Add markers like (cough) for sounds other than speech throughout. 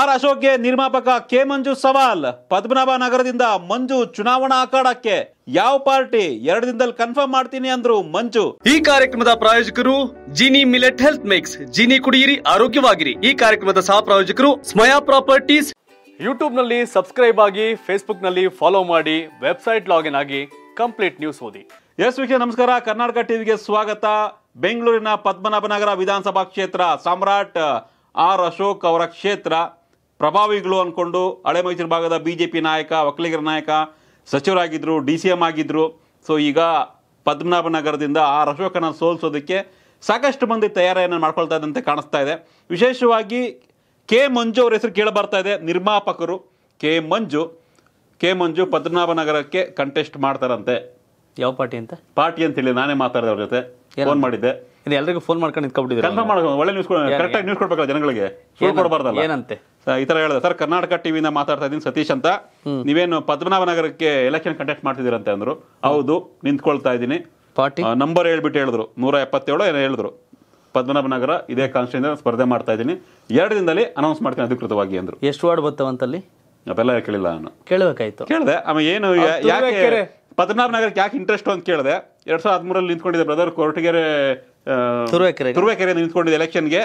R ಅಶೋಕ್ಗೆ ನಿರ್ಮಾಪಕ K ಮಂಜು ಸವಾಲ್ ಪದ್ಮನಾಭ ನಗರದಿಂದ ಮಂಜು ಚುನಾವಣಾ ಅಖಾಡಕ್ಕೆ ಯಾವ ಪಾರ್ಟಿ ಎರಡು ದಿನದಲ್ಲಿ ಕನ್ಫರ್ಮ್ ಮಾಡ್ತೀನಿ ಅಂದ್ರು ಮಂಜು ಈ ಕಾರ್ಯಕ್ರಮದ ಪ್ರಾಯೋಜಕರು Gini millet health mix Gini ಕುಡಿಯಿರಿ ಆರೋಗ್ಯವಾಗಿರಿ ಈ ಕಾರ್ಯಕ್ರಮದ ಸಹ ಪ್ರಾಯೋಜಕರು ಸ್ಮಯಾ ಪ್ರಾಪರ್ಟೀಸ್ ಯೂಟ್ಯೂಬ್ ನಲ್ಲಿ ಸಬ್ಸ್ಕ್ರೈಬ್ ಆಗಿ ಫೇಸ್ಬುಕ್ ನಲ್ಲಿ ಫಾಲೋ ಮಾಡಿ ವೆಬ್ಸೈಟ್ ಲಾಗಿನ್ ಆಗಿ ಕಂಪ್ಲೀಟ್ ನ್ಯೂಸ್ ಓದಿ ಎಸ್ ವೀಕ್ಷ ನಮಸ್ಕಾರ ಕರ್ನಾಟಕ ಟಿವಿಗೆ ಸ್ವಾಗತ ಬೆಂಗಳೂರಿನ ಪದ್ಮನಾಭನಗರ ವಿಧಾನಸಭಾ ಕ್ಷೇತ್ರ ಸಮ್ರಾಟ್ ಆರ್ ಅಶೋಕ್ ಅವರ ಕ್ಷೇತ್ರ ಪ್ರಭಾವಿಗಳು ಅಂದ್ಕೊಂಡು ಹಳೆ ಮೈಸೂರು ಭಾಗದ ಬಿ ಜೆ ಪಿ ನಾಯಕ ಒಕ್ಕಲಿಗರ ನಾಯಕ ಸಚಿವರಾಗಿದ್ದರು ಡಿ ಸಿ ಎಮ್ ಆಗಿದ್ದರು ಸೊ ಈಗ ನಗರದಿಂದ ಆ ಅಶೋಕನ ಸೋಲಿಸೋದಕ್ಕೆ ಸಾಕಷ್ಟು ಮಂದಿ ತಯಾರಿಯನ್ನು ಮಾಡ್ಕೊಳ್ತಾ ಇದ್ದಂತೆ ಕಾಣಿಸ್ತಾ ಇದೆ ವಿಶೇಷವಾಗಿ ಕೆ ಮಂಜು ಅವ್ರ ಹೆಸರು ಕೇಳಬರ್ತಾ ಇದೆ ನಿರ್ಮಾಪಕರು ಕೆ ಮಂಜು ಕೆ ಮಂಜು ಪದ್ಮನಾಭನಗರಕ್ಕೆ ಕಂಟೆಸ್ಟ್ ಮಾಡ್ತಾರಂತೆ ಯಾವ ಪಾರ್ಟಿ ಅಂತ ಪಾರ್ಟಿ ಅಂತ ಹೇಳಿ ನಾನೇ ಮಾತಾಡಿದೆ ಅವ್ರ ಜೊತೆ ಫೋನ್ ಮಾಡಿದ್ದೆ ಇದು ಎಲ್ಲರಿಗೂ ಫೋನ್ ಮಾಡ್ಕೊಂಡು ನಿಂತ್ಕೊಬಿಟ್ಟಿದ್ರು ಒಳ್ಳೆ ನ್ಯೂಸ್ ಕರೆಕ್ಟಾಗಿ ನ್ಯೂಸ್ ಕೊಡ್ಬೇಕಲ್ಲ ಜನಗಳಿಗೆ ಏನಂತೆ ಈ ತರ ಹೇಳಿದೆ ಸರ್ ಕರ್ನಾಟಕ ಟಿವಿಯಿಂದ ಮಾತಾಡ್ತಾ ಇದ್ದೀನಿ ಸತೀಶ್ ಅಂತ ನೀವೇನು ಪದ್ಮನಾಭನಗರಕ್ಕೆ ಎಲೆಕ್ಷನ್ ಕಂಟೆಕ್ಟ್ ಮಾಡ್ತಿದ್ದೀರಂತೆ ಅಂದ್ರು ಹೌದು ನಿಂತ್ಕೊಳ್ತಾ ಇದ್ದೀನಿ ನಂಬರ್ ಹೇಳ್ಬಿಟ್ಟು ಹೇಳಿದ್ರು ನೂರ ಎಪ್ಪತ್ತೇಳು ಏನೋ ಹೇಳಿದ್ರು ಪದ್ಮನಾಭನಗರ ಇದೇ ಕಾನ್ಸ್ಟಿಂದ ಸ್ಪರ್ಧೆ ಮಾಡ್ತಾ ಇದ್ದೀನಿ ಎರಡು ದಿನದಲ್ಲಿ ಅನೌನ್ಸ್ ಮಾಡ್ತೀನಿ ಅಧಿಕೃತವಾಗಿ ಅಂದ್ರು ಎಷ್ಟು ವಾರ್ಡ್ ಬರ್ತಾವಂತಲ್ಲಿ ಅವೆಲ್ಲ ಕೇಳಿಲ್ಲ ನಾನು ಕೇಳಬೇಕಾಯ್ತು ಕೇಳಿದೆ ಆಮೇಲೆ ಏನು ಯಾಕೆ ಪದ್ಮನಾಭನಗರಕ್ಕೆ ಯಾಕೆ ಇಂಟ್ರೆಸ್ಟ್ ಅಂತ ಕೇಳಿದೆ ಎರಡ್ ಸಾವಿರದ ಹದಿಮೂರಲ್ಲಿ ನಿಂತ್ಕೊಂಡಿದ್ದೆ ಬ್ರದರ್ ಕೊರಟಗೆರೆ ತುರುವೇಕೆರೆ ತುರುವೇಕೆರೆ ನಿಂತ್ಕೊಂಡಿದೆ ಎಲೆಕ್ಷನ್ಗೆ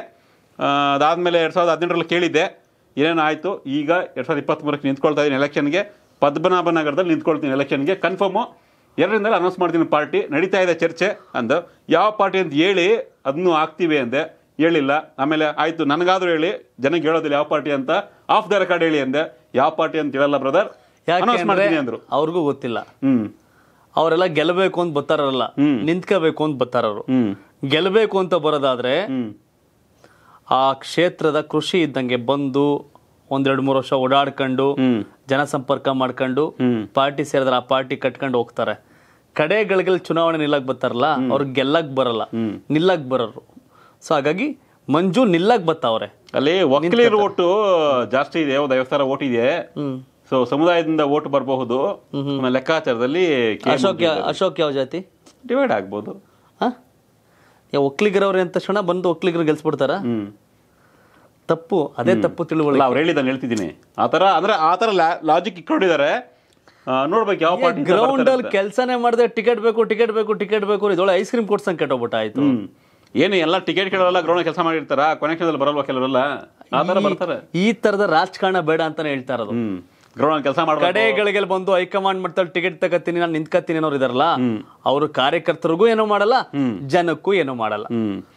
ಅದಾದ್ಮೇಲೆ ಎರಡ್ ಸಾವಿರದ ಹದಿನೆಂಟರಲ್ಲಿ ಕೇಳಿದ್ದೆ ಏನಾಯಿತು ಈಗ ಎರಡು ಸಾವಿರದ ಇಪ್ಪತ್ತ್ಮೂರಕ್ಕೆ ನಿಂತ್ಕೊಳ್ತಾ ಇದ್ದೀನಿ ಎಲೆಕ್ಷನ್ಗೆ ಪದ್ಮನಾಭ ನಗರದಲ್ಲಿ ನಿಂತ್ಕೊಳ್ತೀನಿ ಎಲೆಕ್ಷನ್ಗೆ ಕನ್ಫರ್ಮು ಎರಡರಿಂದಲೇ ಅನೌನ್ಸ್ ಮಾಡ್ತೀನಿ ಪಾರ್ಟಿ ನಡೀತಾ ಇದೆ ಚರ್ಚೆ ಅಂದು ಯಾವ ಪಾರ್ಟಿ ಅಂತ ಹೇಳಿ ಅದನ್ನು ಹಾಕ್ತೀವಿ ಅಂದೆ ಹೇಳಿಲ್ಲ ಆಮೇಲೆ ಆಯಿತು ನನಗಾದರೂ ಹೇಳಿ ಜನಕ್ಕೆ ಹೇಳೋದಿಲ್ಲ ಯಾವ ಪಾರ್ಟಿ ಅಂತ ಆಫ್ ದ ರೆಕಾರ್ಡ್ ಹೇಳಿ ಅಂದೆ ಯಾವ ಪಾರ್ಟಿ ಅಂತ ಹೇಳಲ್ಲ ಬ್ರದರ್ ಅನೌನ್ಸ್ ಮಾಡ್ತೀನಿ ಅಂದರು ಅವ್ರಿಗೂ ಗೊತ್ತಿಲ್ಲ ಹ್ಞೂ ಅವರೆಲ್ಲ ಗೆಲ್ಲಬೇಕು ಅಂತ ಬರ್ತಾರಲ್ಲ ನಿಂತ್ಕೋಬೇಕು ಅಂತ ಬರ್ತಾರವರು ಗೆಲ್ಲಬೇಕು ಅಂತ ಬರೋದಾದ್ರೆ ಆ ಕ್ಷೇತ್ರದ ಕೃಷಿ ಇದ್ದಂಗೆ ಬಂದು ಒಂದೆರಡು ಮೂರು ವರ್ಷ ಓಡಾಡ್ಕೊಂಡು ಜನಸಂಪರ್ಕ ಮಾಡ್ಕೊಂಡು ಪಾರ್ಟಿ ಸೇರಿದ್ರೆ ಆ ಪಾರ್ಟಿ ಕಟ್ಕೊಂಡು ಹೋಗ್ತಾರೆ ಕಡೆಗಳಿಗೆ ಚುನಾವಣೆ ನಿಲ್ಲಕ್ ಬರ್ತಾರಲ್ಲ ಅವ್ರಿಗೆ ಗೆಲ್ಲಕ್ ಬರಲ್ಲ ನಿಲ್ಲಕ್ ಬರೋರು ಸೊ ಹಾಗಾಗಿ ಮಂಜು ನಿಲ್ಲಕ್ ಬತ್ತಾವ್ರೆ ಅಲ್ಲಿ ವಕೀಲರ ಓಟು ಜಾಸ್ತಿ ಇದೆ ಒಂದು ಐವತ್ತು ಸಾವಿರ ಓಟ್ ಇದೆ ಸೊ ಸಮುದಾಯದಿಂದ ಓಟ್ ಬರಬಹುದು ಲೆಕ್ಕಾಚಾರದಲ್ಲಿ ಅಶೋಕ್ ಅಶೋಕ್ ಯಾವ ಜಾತಿ ಡಿವೈಡ್ ಆಗ್ಬೋದು ಒಕ್ಲಿಗರವ್ರೆ ಅಂತ ಕ್ಷಣ ಬಂದು ಒಕ್ಲಿಗರು ಗೆಲ್ಸ್ಬಿಡ್ತಾರ ತಪ್ಪು ಅದೇ ತಪ್ಪು ತಿಳುವಳ ಅವ್ರು ಹೇಳಿದ್ದಾನೆ ಹೇಳ್ತಿದ್ದೀನಿ ಆತರ ಅಂದ್ರೆ ಆತರ ಲಾಜಿಕ್ ಇಟ್ಕೊಂಡಿದ್ದಾರೆ ನೋಡ್ಬೇಕು ಯಾವ ಪಾರ್ಟಿ ಗ್ರೌಂಡ್ ಅಲ್ಲಿ ಕೆಲಸನೇ ಮಾಡಿದ್ರೆ ಟಿಕೆಟ್ ಬೇಕು ಟಿಕೆಟ್ ಬೇಕು ಟಿಕೆಟ್ ಬೇಕು ಇದೊಳ ಐಸ್ ಕ್ರೀಮ್ ಕೊಡ್ಸಂಗ್ ಕೆಟ್ಟೋಗ್ಬಿಟ್ಟ ಆಯ್ತು ಏನು ಎಲ್ಲ ಟಿಕೆಟ್ ಕೇಳಲ್ಲ ಗ್ರೌಂಡ್ ಕೆಲಸ ಮಾಡಿರ್ತಾರ ಕೊನೆಕ್ಷನದಲ್ಲಿ ಬರಲ್ವಾ ಕೆಲವರೆಲ್ಲ ಬರ್ತಾರೆ ಈ ತರದ ರಾಜಕಾರಣ ಬೇಡ ಅಂತಾನೆ ಹೇಳ್ತಾರ ಕೆಲಸ ಕಡೆಗಳಿಗೆ ಬಂದು ಹೈಕಮಾಂಡ್ ಮಟ್ಟದಲ್ಲಿ ಟಿಕೆಟ್ ತಗತ್ತೀನಿ ನಾನು ನಿಂತ್ಕತ್ತೀನಿ ಅನ್ನೋರು ಇದಾರಲ್ಲ ಅವರು ಕಾರ್ಯಕರ್ತರಿಗೂ ಏನೋ ಮಾಡಲ್ಲ ಜನಕ್ಕೂ ಏನೋ ಮಾಡಲ್ಲ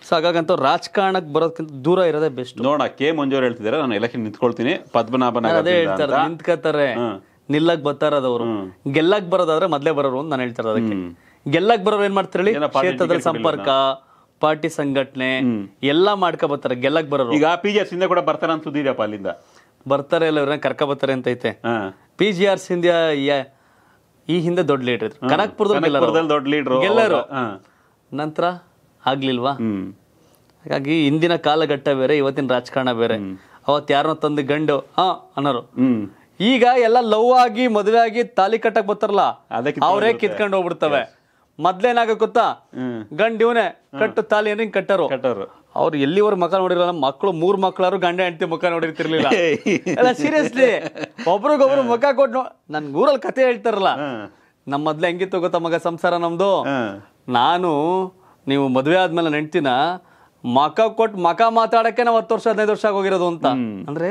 ಸೊ ಹಾಗಾಗಂತ ರಾಜಕಾರಣಕ್ಕೆ ಬರೋದಕ್ಕಿಂತ ದೂರ ಇರೋದೇ ಬೆಸ್ಟ್ ನೋಡ ಕೆ ಮಂಜೂರು ಹೇಳ್ತಿದ್ದಾರೆ ನಾನು ಎಲೆಕ್ಷನ್ ನಿಂತ್ಕೊಳ್ತೀನಿ ಪದ್ಮನಾಭನ ಅದೇ ಹೇಳ್ತಾರೆ ನಿಂತ್ಕೋತಾರೆ ನಿಲ್ಲಕ್ ಬರ್ತಾರದವರು ಗೆಲ್ಲಕ್ ಬರೋದಾದ್ರೆ ಮೊದಲೇ ಬರೋರು ಅಂತ ನಾನು ಹೇಳ್ತಾರೆ ಅದಕ್ಕೆ ಗೆಲ್ಲಕ್ ಬರೋರು ಏನ್ ಮಾಡ್ತಾರೆ ಕ್ಷೇತ್ರದಲ್ಲಿ ಸಂಪರ್ಕ ಪಾರ್ಟಿ ಸಂಘಟನೆ ಎಲ್ಲಾ ಮಾಡ್ಕೊ ಬರ್ತಾರೆ ಗೆಲ್ಲಕ್ ಬರೋರು ಈಗ ಪಿ ಎಸ್ ಕೂಡ ಬರ್ತಾರ ಅಂತ ಸುದ್ದಿದೆಯಪ್ಪ ಅಲ್ಲಿಂದ ಬರ್ತಾರೆ ಇಲ್ಲ ಇವ್ರನ್ನ ಕರ್ಕ ಬರ್ತಾರೆ ಅಂತ ಐತೆ ಪಿ ಜಿ ಆರ್ ಸಿಂಧ್ಯಾ ಈ ಹಿಂದೆ ದೊಡ್ಡ ಲೀಡರ್ ಕನಕ್ಪುರದಲ್ಲಿ ದೊಡ್ಡ ಲೀಡರ್ ಎಲ್ಲರೂ ನಂತರ ಆಗ್ಲಿಲ್ವಾ ಹಾಗಾಗಿ ಹಿಂದಿನ ಕಾಲಘಟ್ಟ ಬೇರೆ ಇವತ್ತಿನ ರಾಜಕಾರಣ ಬೇರೆ ಅವತ್ ಯಾರನ್ನ ತಂದು ಗಂಡು ಹಾ ಅನ್ನೋರು ಈಗ ಎಲ್ಲ ಲವ್ ಆಗಿ ಮದುವೆ ಆಗಿ ತಾಲಿ ಕಟ್ಟಕ್ ಬರ್ತಾರಲ್ಲ ಅವರೇ ಕಿತ್ಕೊಂಡು ಹೋಗ್ಬಿಡ್ತವೆ ಮೊದ್ಲೇನಾಗ ಗೊತ್ತಾ ಗಂಡ ಇವನೇ ಕಟ್ಟು ತಾಲಿ ಏನ್ ಕಟ್ಟರು ಅವ್ರು ಎಲ್ಲಿವರ್ ಮಕ್ಕ ನೋಡಿರಲ್ಲ ಮಕ್ಕಳು ಮೂರ್ ಮಕ್ಕಳಾದ್ರು ಗಂಡ ಹೆಂಡತಿ ಮುಖ ನೋಡಿರ್ತಿರ್ಲಿಲ್ಲ (laughs) ಅಲ್ಲ ಸೀರಿಯಸ್ಲಿ ಒಬ್ರಿಗೊಬ್ರು ಮುಖ ಕೊಟ್ಟು ನನ್ ಊರಲ್ಲಿ ಕತೆ ಹೇಳ್ತಾರಲ್ಲ ನಮ್ಮ ಮೊದ್ಲು ಹೆಂಗಿತ್ತು ಗೊತ್ತಾ ಮಗ ಸಂಸಾರ ನಮ್ದು ನಾನು ನೀವು ಮದುವೆ ಆದ್ಮೇಲೆ ನೆಂಟಿನ ಮಕ ಕೊಟ್ ಮಕ ಮಾತಾಡಕ್ಕೆ ನಾವು ಹತ್ತು ವರ್ಷ ಹದಿನೈದು ವರ್ಷ ಆಗೋಗಿರೋದು ಅಂತ ಅಂದ್ರೆ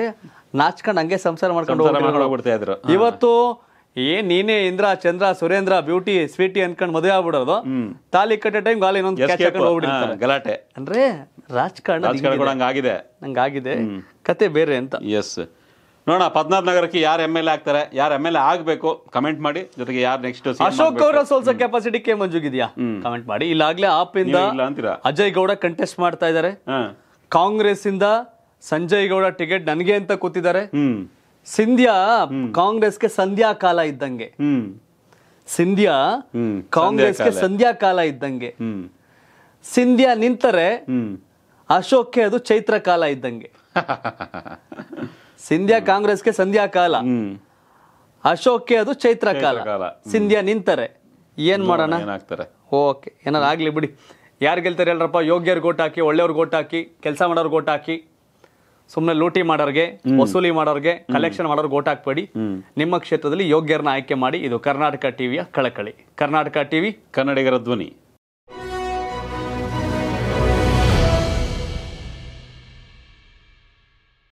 ನಾಚ್ಕೊಂಡು ಹಂಗೆ ಸಂಸಾರ ಮಾಡ್ಕೊಂಡು ಇವತ್ತು ಏನ್ ನೀನೇ ಇಂದ್ರ ಚಂದ್ರ ಸುರೇಂದ್ರ ಬ್ಯೂಟಿ ಸ್ವೀಟಿ ಅನ್ಕೊಂಡ್ ಮದುವೆ ಆಗ್ಬಿಡೋದು ತಾಲಿ ಕಟ್ಟೆ ಟೈಮ್ ಗಾಲಿ ಗಲಾಟೆ ಅಂದ್ರೆ ರಾಜಕಾರಣ ನಂಗಾಗಿದೆ ಕತೆ ಬೇರೆ ಅಂತ ಎಸ್ ನೋಡೋಣ ಪದ್ಮನಾಭ ನಗರಕ್ಕೆ ಯಾರು ಎಮ್ ಎಲ್ ಎ ಆಗ್ತಾರೆ ಯಾರು ಎಮ್ ಎಲ್ ಎ ಆಗಬೇಕು ಕಮೆಂಟ್ ಮಾಡಿ ಜೊತೆಗೆ ಯಾರು ನೆಕ್ಸ್ಟ್ ಅಶೋಕ್ ಅವರ ಸೋಲ್ಸೋ ಕೆಪಾಸಿಟಿ ಕೆ ಮಂಜುಗಿದೆಯಾ ಕಮೆಂಟ್ ಮಾಡಿ ಇಲ್ಲಾಗ್ಲೇ ಆಪ್ ಇಂದ ಅಜಯ್ ಗೌಡ ಕಂಟೆಸ್ಟ್ ಮಾಡ್ತಾ ಇದ್ದಾರೆ ಕಾಂಗ್ರೆಸ್ ಇಂದ ಸಂಜಯ್ ಗೌಡ ಟಿಕೆಟ್ ನನಗೆ ಅಂತ ಕೂತಿದ್ದಾರೆ ಸಿಂಧ್ಯಾ ಕಾಂಗ್ರೆಸ್ಗೆ ಸಂಧ್ಯಾ ಕಾಲ ಇದ್ದಂಗೆ ಸಿಂಧ್ಯಾ ಕಾಂಗ್ರೆಸ್ಗೆ ಸಂಧ್ಯಾ ಕಾಲ ಇದ್ದಂಗೆ ಸಿಂಧ್ಯಾ ನಿಂತರೆ ಅಶೋಕ್ಗೆ ಅದು ಚೈತ್ರ ಕಾಲ ಇದ್ದಂಗೆ (laughs) ಸಿಂಧ್ಯಾ ಕಾಂಗ್ರೆಸ್ಗೆ ಸಂಧ್ಯಾ ಕಾಲ ಅಶೋಕ್ಗೆ ಅದು ಚೈತ್ರ ಕಾಲ ಸಿಂಧ್ಯಾ ನಿಂತರೆ ಏನ್ ಮಾಡೋಣ ಓಕೆ ಏನಾರು ಆಗ್ಲಿ ಬಿಡಿ ಯಾರು ಗೆಲ್ತಾರೆ ಹೇಳ್ರಪ್ಪ ಯೋಗ್ಯರ್ ಗೋಟ್ ಹಾಕಿ ಒಳ್ಳೆಯವ್ರು ಗೋಟ್ ಹಾಕಿ ಕೆಲಸ ಮಾಡೋರ್ ಗೋಟ್ ಹಾಕಿ ಸುಮ್ಮನೆ ಲೂಟಿ ಮಾಡೋರ್ಗೆ ವಸೂಲಿ ಮಾಡೋರ್ಗೆ ಕಲೆಕ್ಷನ್ ಮಾಡೋರ್ಗೆ ಓಟ್ ಹಾಕ್ಬೇಡಿ ನಿಮ್ಮ ಕ್ಷೇತ್ರದಲ್ಲಿ ಯೋಗ್ಯರನ್ನ ಆಯ್ಕೆ ಮಾಡಿ ಇದು ಕರ್ನಾಟಕ ಟಿವಿಯ ಕಳಕಳಿ ಕರ್ನಾಟಕ ಟಿವಿ ಕನ್ನಡಿಗರ ಧ್ವನಿ